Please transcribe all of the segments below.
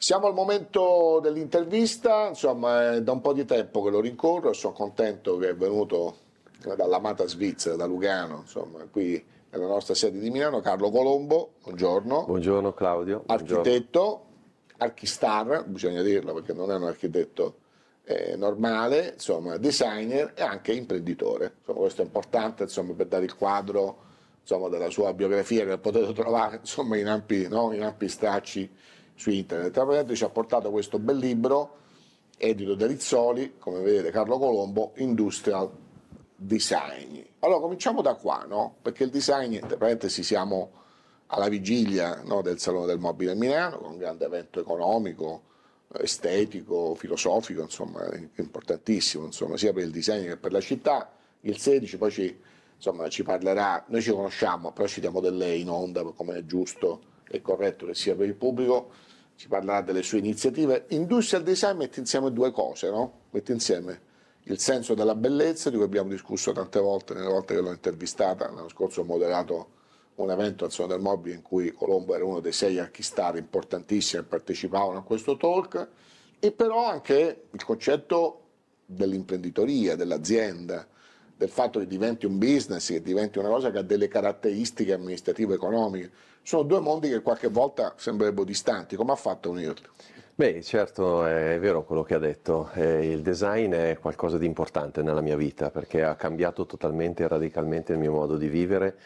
Siamo al momento dell'intervista, insomma è da un po' di tempo che lo rincorro sono contento che è venuto dall'amata Svizzera, da Lugano, insomma qui nella nostra sede di Milano, Carlo Colombo, buongiorno. Buongiorno Claudio. Architetto, buongiorno. archistar, bisogna dirlo perché non è un architetto eh, normale, insomma designer e anche imprenditore. Insomma, questo è importante insomma, per dare il quadro insomma, della sua biografia che potete trovare insomma, in ampi, no? in ampi stracci su internet. Tra praticamente ci ha portato questo bel libro, edito da Rizzoli, come vedete Carlo Colombo, Industrial Design. Allora cominciamo da qua, no? Perché il design, tra parentesi, siamo alla vigilia no, del Salone del Mobile a Milano, con un grande evento economico, estetico, filosofico, insomma, importantissimo, insomma, sia per il design che per la città. Il 16 poi ci, insomma, ci parlerà, noi ci conosciamo, però ci diamo del lei in onda come è giusto è corretto che sia per il pubblico, ci parlerà delle sue iniziative. Industrial design mette insieme due cose, no? Mette insieme il senso della bellezza, di cui abbiamo discusso tante volte, nelle volte che l'ho intervistata, l'anno scorso ho moderato un evento al Sono del Mobile in cui Colombo era uno dei sei archistari importantissimi che partecipavano a questo talk, e però anche il concetto dell'imprenditoria, dell'azienda, del fatto che diventi un business, che diventi una cosa che ha delle caratteristiche amministrativo economiche. Sono due mondi che qualche volta sembrerebbero distanti, come ha fatto a unirli? Beh, certo, è vero quello che ha detto. Eh, il design è qualcosa di importante nella mia vita perché ha cambiato totalmente e radicalmente il mio modo di vivere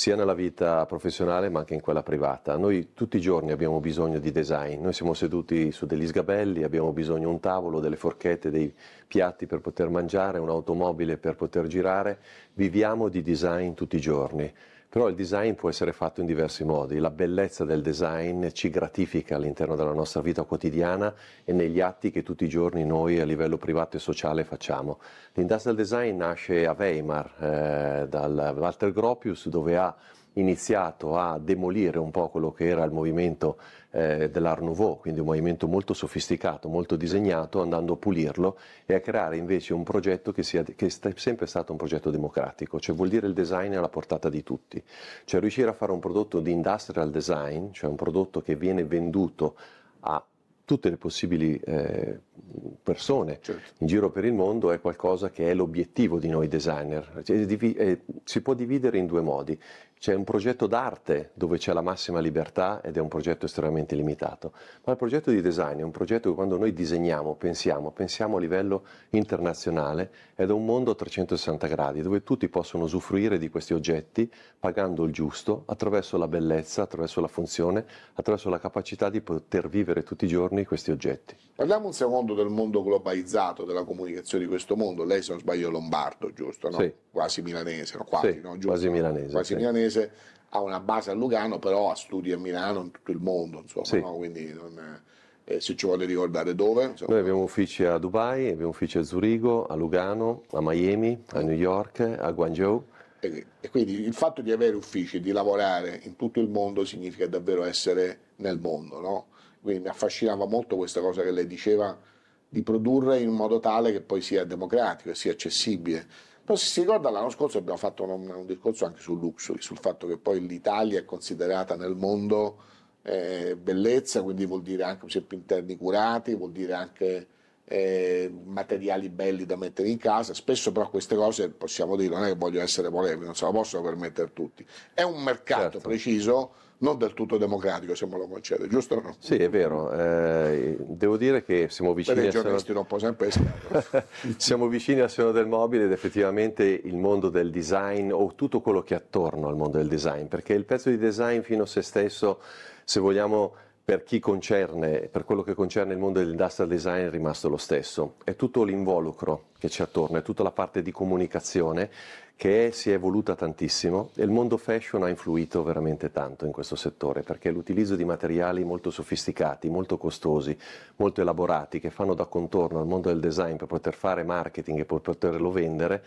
sia nella vita professionale ma anche in quella privata. Noi tutti i giorni abbiamo bisogno di design, noi siamo seduti su degli sgabelli, abbiamo bisogno di un tavolo, delle forchette, dei piatti per poter mangiare, un'automobile per poter girare, Viviamo di design tutti i giorni, però il design può essere fatto in diversi modi. La bellezza del design ci gratifica all'interno della nostra vita quotidiana e negli atti che tutti i giorni noi a livello privato e sociale facciamo. L'industrial design nasce a Weimar, eh, dal Walter Gropius, dove ha iniziato a demolire un po' quello che era il movimento eh, dell'Art Nouveau, quindi un movimento molto sofisticato, molto disegnato, andando a pulirlo e a creare invece un progetto che, sia, che è sempre stato un progetto democratico, cioè vuol dire il design alla portata di tutti, cioè riuscire a fare un prodotto di industrial design, cioè un prodotto che viene venduto a tutte le possibili eh, persone certo. in giro per il mondo è qualcosa che è l'obiettivo di noi designer. Cioè, è, è, si può dividere in due modi c'è un progetto d'arte dove c'è la massima libertà ed è un progetto estremamente limitato, ma il progetto di design è un progetto che quando noi disegniamo, pensiamo, pensiamo a livello internazionale ed è un mondo a 360 gradi dove tutti possono usufruire di questi oggetti pagando il giusto attraverso la bellezza, attraverso la funzione, attraverso la capacità di poter vivere tutti i giorni questi oggetti. Parliamo un secondo del mondo globalizzato, della comunicazione di questo mondo, lei se non sbaglio è lombardo, giusto? No? Sì. Quasi milanese, no? quasi, sì, no? quasi milanese. Quasi sì. milanese milanese, ha una base a Lugano, però ha studi a Milano, in tutto il mondo, insomma, sì. no? quindi non, eh, se ci vuole ricordare dove. Insomma. Noi abbiamo uffici a Dubai, abbiamo uffici a Zurigo, a Lugano, a Miami, a New York, a Guangzhou. E, e quindi il fatto di avere uffici, di lavorare in tutto il mondo significa davvero essere nel mondo, no? Quindi mi affascinava molto questa cosa che lei diceva di produrre in modo tale che poi sia democratico e sia accessibile però se si ricorda l'anno scorso abbiamo fatto un, un discorso anche sul luxury, sul fatto che poi l'Italia è considerata nel mondo eh, bellezza, quindi vuol dire anche sempre interni curati, vuol dire anche eh, materiali belli da mettere in casa. Spesso però queste cose, possiamo dire, non è che voglio essere volevi, non se la possono permettere tutti. È un mercato certo. preciso, non del tutto democratico, se me lo concede, giusto o no? Sì, è vero. Eh, devo dire che siamo vicini... Per i giornalisti non può sempre essere. siamo vicini al suono del mobile ed effettivamente il mondo del design o tutto quello che è attorno al mondo del design, perché il pezzo di design fino a se stesso, se vogliamo per, concerne, per quello che concerne il mondo dell'industrial design è rimasto lo stesso, è tutto l'involucro che c'è attorno, è tutta la parte di comunicazione che si è evoluta tantissimo e il mondo fashion ha influito veramente tanto in questo settore perché l'utilizzo di materiali molto sofisticati, molto costosi, molto elaborati che fanno da contorno al mondo del design per poter fare marketing e per poterlo vendere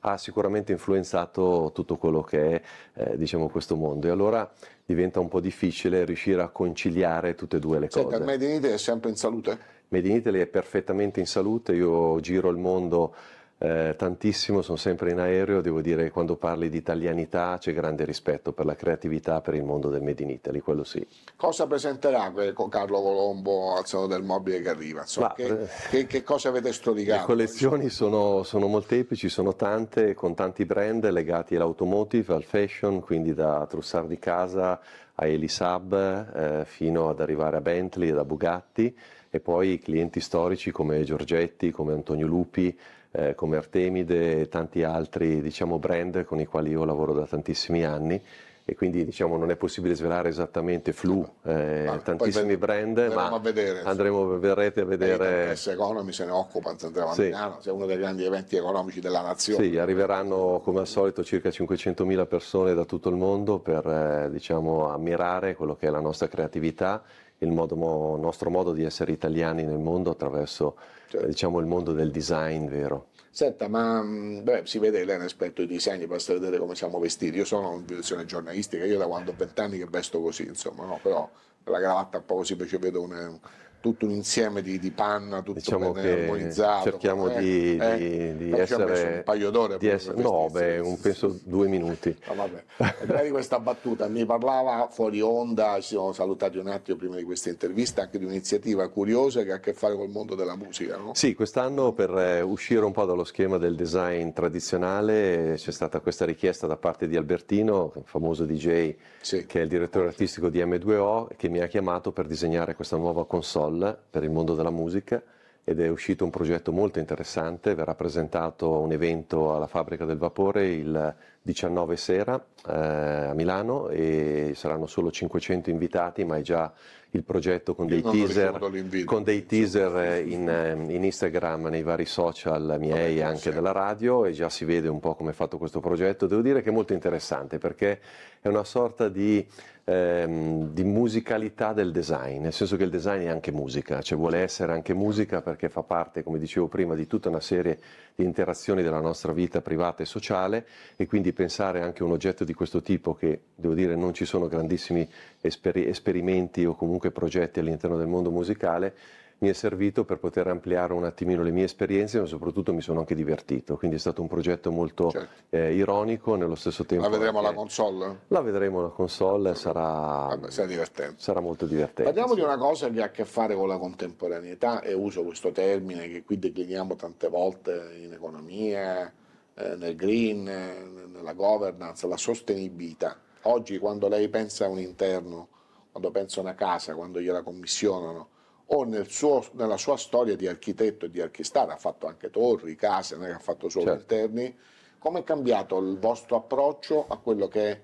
ha sicuramente influenzato tutto quello che è eh, diciamo, questo mondo. E allora diventa un po' difficile riuscire a conciliare tutte e due le Senta, cose. Made in Italy è sempre in salute? Made in Italy è perfettamente in salute, io giro il mondo eh, tantissimo, sono sempre in aereo, devo dire che quando parli di italianità c'è grande rispetto per la creatività, per il mondo del Made in Italy, quello sì. Cosa presenterà Carlo Colombo al Salone del Mobile che arriva? Insomma, Ma, che, eh, che, che, cosa avete storicato? Le collezioni sono, sono, molteplici, sono tante, con tanti brand legati all'automotive, al fashion, quindi da Trussard di Casa a Elisab eh, fino ad arrivare a Bentley e a Bugatti e poi clienti storici come Giorgetti, come Antonio Lupi, eh, come Artemide e tanti altri diciamo, brand con i quali io lavoro da tantissimi anni e quindi diciamo, non è possibile svelare esattamente flu, eh, Vabbè, tantissimi brand, ma a vedere, andremo, sì. verrete a vedere. S Economy se ne occupa, andremo sì. a Milano, è uno dei grandi eventi economici della nazione. Sì, arriveranno come al solito circa 500.000 persone da tutto il mondo per eh, diciamo, ammirare quello che è la nostra creatività il modo, nostro modo di essere italiani nel mondo attraverso certo. diciamo, il mondo del design vero. Senta, ma beh, si vede che lei è un aspetto di disegno, basta vedere come siamo vestiti. Io sono in direzione giornalistica, io da quando ho vent'anni che vesto così, insomma, no? però la cravatta un po' così, perché vedo un, tutto un insieme di, di panna, tutto diciamo armonizzato. Cerchiamo come, di, eh, di, eh, di essere... un paio d'ore. Di essere, no, beh, un, penso due minuti. No, vabbè. prima questa battuta, mi parlava fuori onda, ci siamo salutati un attimo prima di questa intervista, anche di un'iniziativa curiosa che ha a che fare col mondo della musica, no? Sì, quest'anno per eh, uscire un po' dallo schema del design tradizionale c'è stata questa richiesta da parte di Albertino, il famoso DJ, sì. che è il direttore artistico di M2O, che mi ha chiamato per disegnare questa nuova console donna per il mondo della musica ed è uscito un progetto molto interessante, verrà presentato un evento alla Fabbrica del Vapore il 19 sera eh, a Milano e saranno solo 500 invitati, ma è già il progetto con dei teaser, con dei teaser eh, in, eh, in, Instagram, nei vari social miei e anche sì. della radio e già si vede un po' come è fatto questo progetto. Devo dire che è molto interessante perché è una sorta di ehm, di musicalità del design, nel senso che il design è anche musica, cioè vuole essere anche musica perché fa parte, come dicevo prima, di tutta una serie di interazioni della nostra vita privata e sociale e quindi pensare anche a un oggetto di questo tipo che, devo dire, non ci sono grandissimi esper esperimenti o comunque progetti all'interno del mondo musicale, mi è servito per poter ampliare un attimino le mie esperienze, ma soprattutto mi sono anche divertito. Quindi è stato un progetto molto certo. eh, ironico, nello stesso tempo. La vedremo alla console? La vedremo la console, sì. sarà, Vabbè, divertente. sarà molto divertente. Parliamo sì. di una cosa che ha a che fare con la contemporaneità, e uso questo termine che qui decliniamo tante volte in economia, eh, nel green, eh, nella governance, la sostenibilità. Oggi quando lei pensa a un interno, quando pensa a una casa, quando gliela commissionano, o nel suo, nella sua storia di architetto e di archistare, ha fatto anche torri, case, non è che ha fatto solo certo. interni, come è cambiato il vostro approccio a quello che è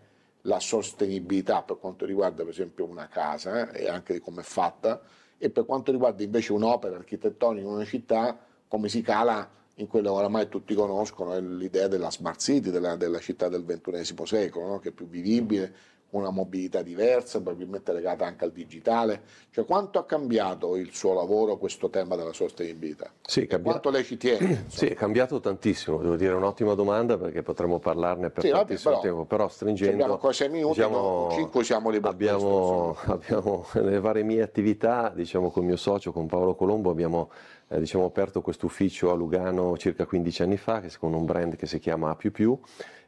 la sostenibilità per quanto riguarda per esempio una casa eh, e anche di come è fatta e per quanto riguarda invece un'opera architettonica in una città, come si cala in quello che oramai tutti conoscono, l'idea della smart city, della, della città del XXI secolo, no? che è più vivibile, una mobilità diversa, probabilmente legata anche al digitale. Cioè, quanto ha cambiato il suo lavoro questo tema della sostenibilità? Sì, cioè, cambi... Quanto lei ci tiene? Insomma? Sì, è cambiato tantissimo, devo dire, un'ottima domanda perché potremmo parlarne per sì, tantissimo vabbè, però, tempo, però stringendo... Abbiamo quasi 6 minuti, diciamo, 5 siamo liberi. Abbiamo, abbiamo, nelle varie mie attività, diciamo, con il mio socio, con Paolo Colombo, abbiamo eh, diciamo, aperto questo ufficio a Lugano circa 15 anni fa, che è con un brand che si chiama A++,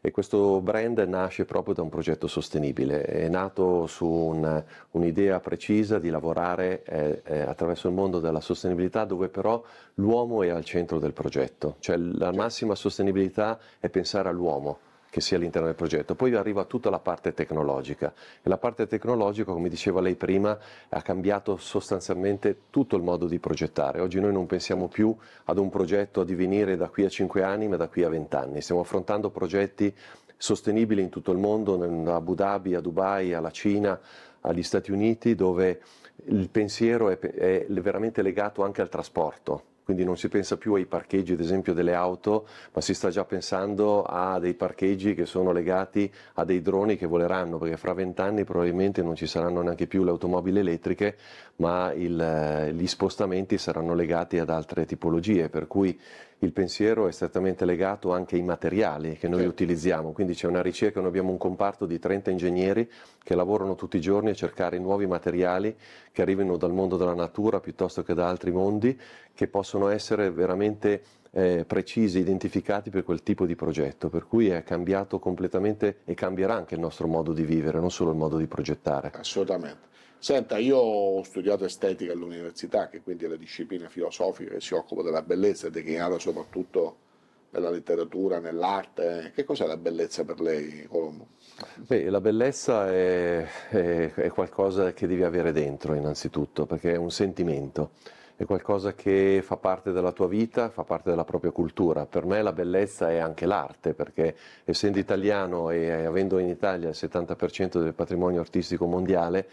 e questo brand nasce proprio da un progetto sostenibile, è nato su un, un'idea precisa di lavorare eh, eh, attraverso il mondo della sostenibilità, dove però l'uomo è al centro del progetto, cioè la certo. massima sostenibilità è pensare all'uomo, che sia all'interno del progetto. Poi arriva tutta la parte tecnologica e la parte tecnologica, come diceva lei prima, ha cambiato sostanzialmente tutto il modo di progettare. Oggi noi non pensiamo più ad un progetto a divenire da qui a 5 anni, ma da qui a 20 anni. Stiamo affrontando progetti sostenibili in tutto il mondo, da Abu Dhabi a Dubai, alla Cina, agli Stati Uniti, dove il pensiero è, è veramente legato anche al trasporto quindi non si pensa più ai parcheggi ad esempio delle auto, ma si sta già pensando a dei parcheggi che sono legati a dei droni che voleranno, perché fra vent'anni probabilmente non ci saranno neanche più le automobili elettriche, ma il, eh, gli spostamenti saranno legati ad altre tipologie, per cui il pensiero è strettamente legato anche ai materiali che noi certo. utilizziamo, quindi c'è una ricerca, noi abbiamo un comparto di 30 ingegneri che lavorano tutti i giorni a cercare nuovi materiali che arrivino dal mondo della natura piuttosto che da altri mondi, che possono essere veramente eh, precisi, identificati per quel tipo di progetto, per cui è cambiato completamente e cambierà anche il nostro modo di vivere, non solo il modo di progettare. Assolutamente. Senta, io ho studiato estetica all'università, che quindi è la disciplina filosofica che si occupa della bellezza, declinata soprattutto nella letteratura, nell'arte. Che cos'è la bellezza per lei, Colombo? Beh, la bellezza è, è, è qualcosa che devi avere dentro, innanzitutto, perché è un sentimento è qualcosa che fa parte della tua vita, fa parte della propria cultura. Per me la bellezza è anche l'arte, perché essendo italiano e avendo in Italia il 70% del patrimonio artistico mondiale,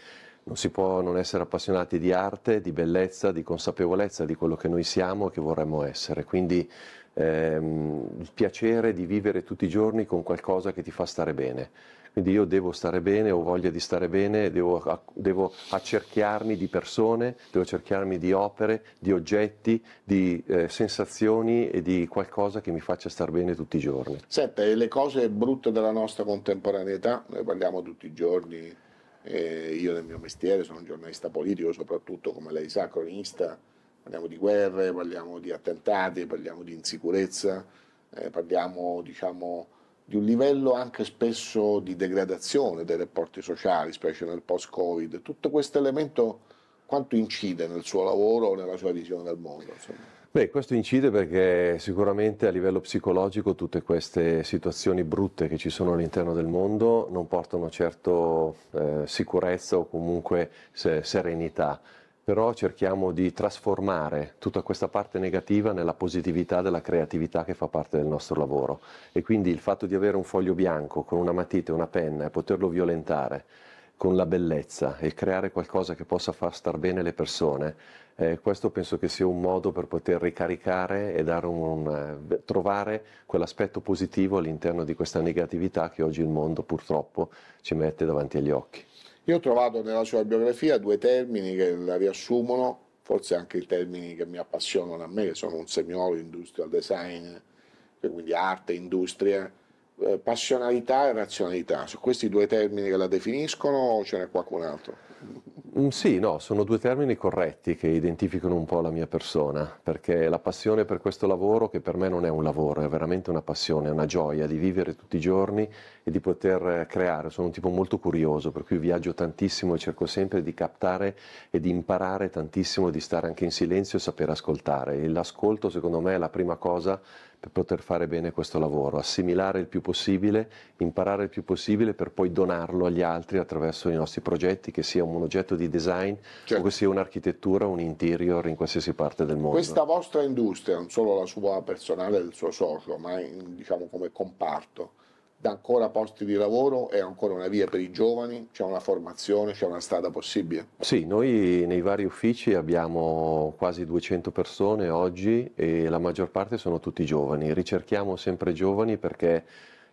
non si può non essere appassionati di arte, di bellezza, di consapevolezza di quello che noi siamo e che vorremmo essere. Quindi ehm, il piacere di vivere tutti i giorni con qualcosa che ti fa stare bene. Quindi io devo stare bene, ho voglia di stare bene, devo, devo accerchiarmi di persone, devo accerchiarmi di opere, di oggetti, di eh, sensazioni e di qualcosa che mi faccia star bene tutti i giorni. Sette, le cose brutte della nostra contemporaneità, noi parliamo tutti i giorni eh, io nel mio mestiere sono un giornalista politico, soprattutto come lei sa, cronista, parliamo di guerre, parliamo di attentati, parliamo di insicurezza, eh, parliamo diciamo, di un livello anche spesso di degradazione dei rapporti sociali, specie nel post-Covid. Tutto questo elemento quanto incide nel suo lavoro nella sua visione del mondo? Insomma? Beh, questo incide perché sicuramente a livello psicologico tutte queste situazioni brutte che ci sono all'interno del mondo non portano certo eh, sicurezza o comunque se, serenità però cerchiamo di trasformare tutta questa parte negativa nella positività della creatività che fa parte del nostro lavoro e quindi il fatto di avere un foglio bianco con una matita e una penna e poterlo violentare con la bellezza e creare qualcosa che possa far star bene le persone eh, questo penso che sia un modo per poter ricaricare e un, eh, trovare quell'aspetto positivo all'interno di questa negatività che oggi il mondo purtroppo ci mette davanti agli occhi. Io ho trovato nella sua biografia due termini che la riassumono, forse anche i termini che mi appassionano a me, che sono un semiolo industrial design, quindi arte, industria, eh, passionalità e razionalità. Su questi due termini che la definiscono o ce n'è qualcun altro? Mm, sì, no, sono due termini corretti che identificano un po' la mia persona, perché la passione per questo lavoro, che per me non è un lavoro, è veramente una passione, è una gioia di vivere tutti i giorni e di poter eh, creare. Sono un tipo molto curioso, per cui viaggio tantissimo e cerco sempre di captare e di imparare tantissimo, di stare anche in silenzio e sapere ascoltare. E l'ascolto, secondo me, è la prima cosa per poter fare bene questo lavoro, assimilare il più possibile, imparare il più possibile per poi donarlo agli altri attraverso i nostri progetti, che sia un oggetto di design certo. o che sia un'architettura, un interior in qualsiasi parte del mondo. Questa vostra industria, non solo la sua personale il suo socio, ma in, diciamo come comparto, dà ancora posti di lavoro, è ancora una via per i giovani, c'è una formazione, c'è una strada possibile? Sì, noi nei vari uffici abbiamo quasi 200 persone oggi e la maggior parte sono tutti giovani, ricerchiamo sempre giovani perché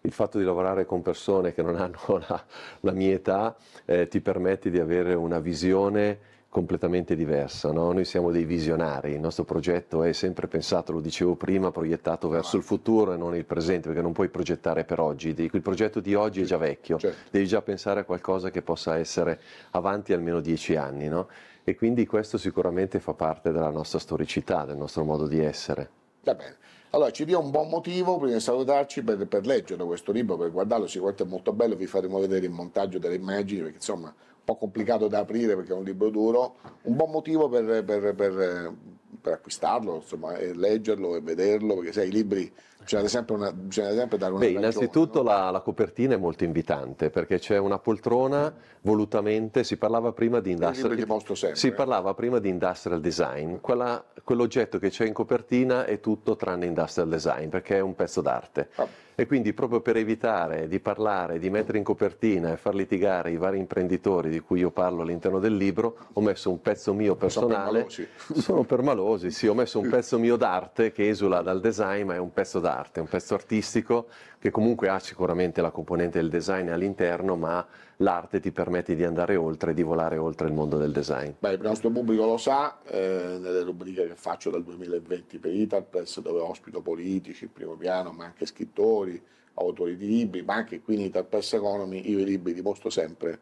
il fatto di lavorare con persone che non hanno la, la mia età eh, ti permette di avere una visione completamente diversa. No? Noi siamo dei visionari, il nostro progetto è sempre pensato, lo dicevo prima, proiettato verso il futuro e non il presente, perché non puoi progettare per oggi. Il progetto di oggi è già vecchio, certo. devi già pensare a qualcosa che possa essere avanti almeno dieci anni. No? E quindi questo sicuramente fa parte della nostra storicità, del nostro modo di essere. Va bene. Allora ci dia un buon motivo prima di salutarci per, per leggere questo libro, per guardarlo, sicuramente è molto bello, vi faremo vedere il montaggio delle immagini perché insomma po' complicato da aprire perché è un libro duro, un buon motivo per, per, per, per acquistarlo, insomma, e leggerlo e vederlo, perché sai, i libri bisogna sempre, una, bisogna sempre dare una Beh, ragione, innanzitutto no? la, la, copertina è molto invitante, perché c'è una poltrona volutamente, si parlava prima di industrial, sempre, eh. parlava prima di industrial design, Quella, quell'oggetto che c'è in copertina è tutto tranne industrial design, perché è un pezzo d'arte. Ah e quindi proprio per evitare di parlare, di mettere in copertina e far litigare i vari imprenditori di cui io parlo all'interno del libro, ho messo un pezzo mio personale. Sono permalosi. Sono permalosi, sì, ho messo un pezzo mio d'arte che esula dal design, ma è un pezzo d'arte, un pezzo artistico che comunque ha sicuramente la componente del design all'interno, ma l'arte ti permette di andare oltre, di volare oltre il mondo del design. Beh, il nostro pubblico lo sa, eh, nelle rubriche che faccio dal 2020 per Italpress, dove ospito politici, primo piano, ma anche scrittori, autori di libri, ma anche qui in Italpress Economy io i libri li posto sempre,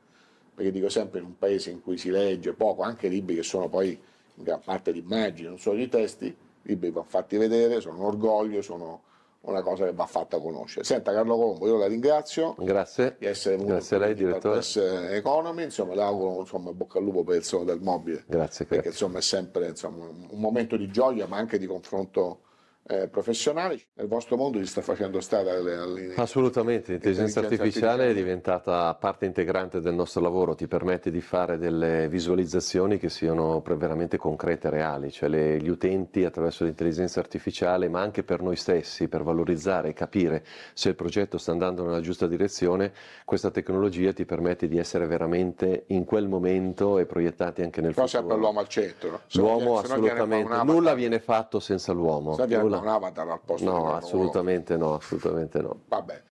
perché dico sempre in un paese in cui si legge poco, anche libri che sono poi in gran parte di immagini, non solo di testi, i libri vanno fatti vedere, sono un orgoglio, sono una cosa che va fatta conoscere. Senta Carlo Colombo, io la ringrazio Grazie. di essere venuto Grazie a lei, direttore. Economy, insomma, le auguro insomma, bocca al lupo per il solo del mobile. Grazie, perché grazie. insomma è sempre insomma, un momento di gioia ma anche di confronto eh, professionali. Nel vostro mondo si sta facendo strada alle, alle... Assolutamente, l'intelligenza artificiale, artificiale è diventata parte integrante del nostro lavoro, ti permette di fare delle visualizzazioni che siano veramente concrete e reali, cioè le, gli utenti attraverso l'intelligenza artificiale, ma anche per noi stessi, per valorizzare e capire se il progetto sta andando nella giusta direzione, questa tecnologia ti permette di essere veramente in quel momento e proiettati anche nel Però futuro. Però sempre l'uomo al centro. L'uomo assolutamente, nulla viene fatto senza l'uomo. nulla no. un avatar al posto no, assolutamente no, assolutamente no. Vabbè.